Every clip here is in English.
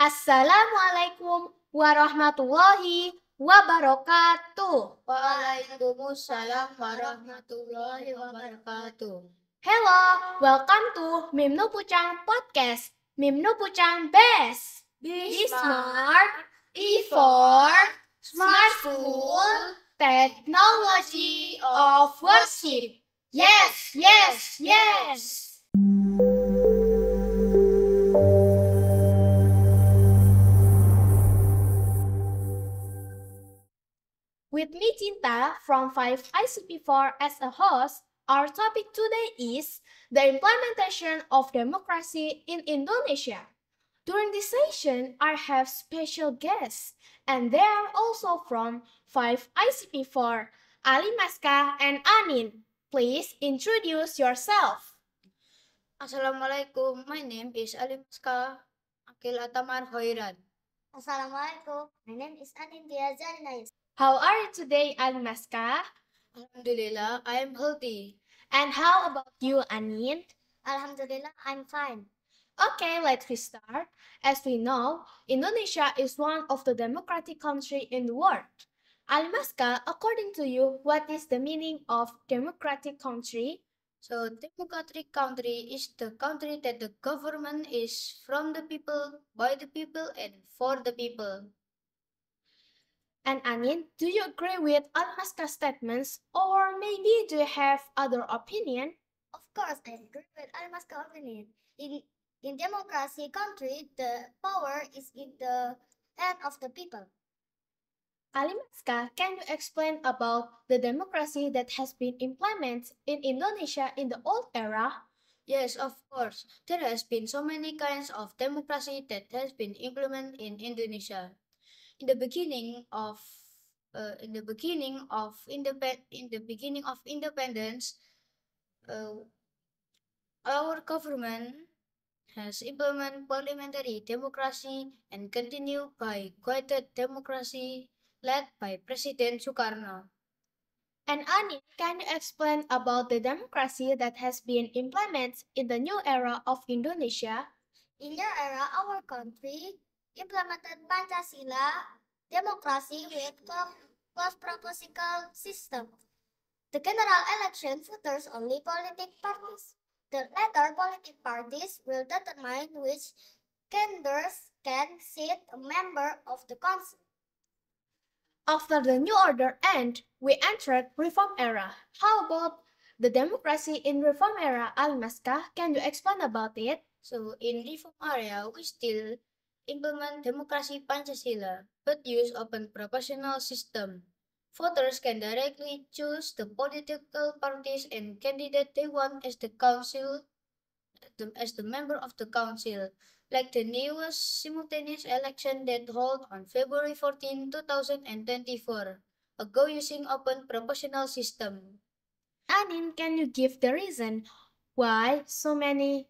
Assalamualaikum warahmatullahi wabarakatuh. Waalaikumsalam warahmatullahi wabarakatuh. Hello, welcome to Mimnu Pucang Podcast. Mimnu Pucang Best. Be smart, E for smartphone, technology of worship. Yes, yes, yes. With me, Tinta from 5ICP4 as a host, our topic today is the implementation of democracy in Indonesia. During this session, I have special guests, and they are also from 5ICP4, Ali Maska and Anin. Please introduce yourself. Assalamualaikum, my name is Ali Maska Akil Atamar Hoiran. Assalamualaikum, my name is Anin Diazanais. How are you today, Almaska? Alhamdulillah, I am healthy. And how about you, Anin? Alhamdulillah, I'm fine. Okay, let's start. As we know, Indonesia is one of the democratic country in the world. Almaska, according to you, what is the meaning of democratic country? So, democratic country is the country that the government is from the people, by the people, and for the people. And Anin, do you agree with Alhaska's statements or maybe do you have other opinion? Of course, I agree with Alhaska's opinion. In, in democracy country, the power is in the hand of the people. Alimaska, can you explain about the democracy that has been implemented in Indonesia in the old era? Yes, of course. There has been so many kinds of democracy that has been implemented in Indonesia in the beginning of uh, in the beginning of independ in the beginning of independence, uh, our government has implemented parliamentary democracy and continued by guided democracy led by President Sukarno. And Ani, can you explain about the democracy that has been implemented in the new era of Indonesia? In the era, our country implemented Pancasila, democracy with cross-proportional system. The general election voters only political parties. The latter political parties will determine which candidates can seat a member of the council. After the New Order end, we entered Reform era. How about the democracy in Reform era, Al Can you explain about it? So in Reform era, we still implement democracy Pancasila, but use open proportional system. Voters can directly choose the political parties and candidate they want as the council as the member of the council, like the newest simultaneous election that held on February 14, 2024, ago using open proportional system. Anin, can you give the reason why so many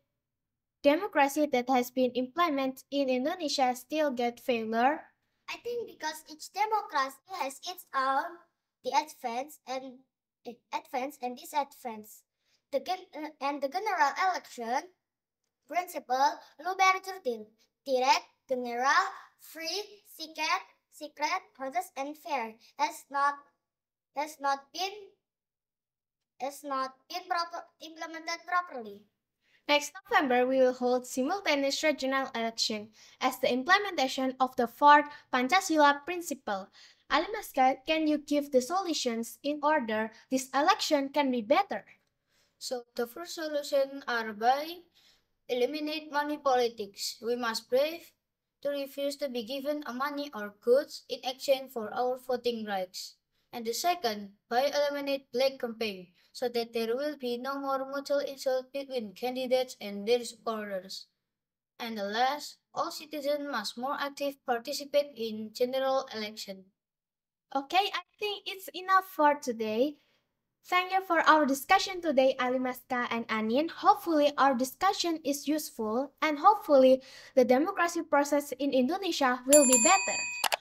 democracy that has been implemented in Indonesia still get failure? I think because each democracy has its own the advance and uh, advance and disadvance. The uh, and the general election principle Luber Jurdin, direct, general, free, secret, secret, honest and fair has not has not been has not been proper, implemented properly. Next November, we will hold simultaneous regional election as the implementation of the fourth Pancasila principle. Alimaska, can you give the solutions in order this election can be better? So the first solution are by eliminate money politics. We must brave to refuse to be given a money or goods in exchange for our voting rights and the second by eliminate black campaign so that there will be no more mutual insult between candidates and their supporters. And the last, all citizens must more active participate in general election. Okay, I think it's enough for today. Thank you for our discussion today, Alimaska and Anin. Hopefully, our discussion is useful and hopefully the democracy process in Indonesia will be better.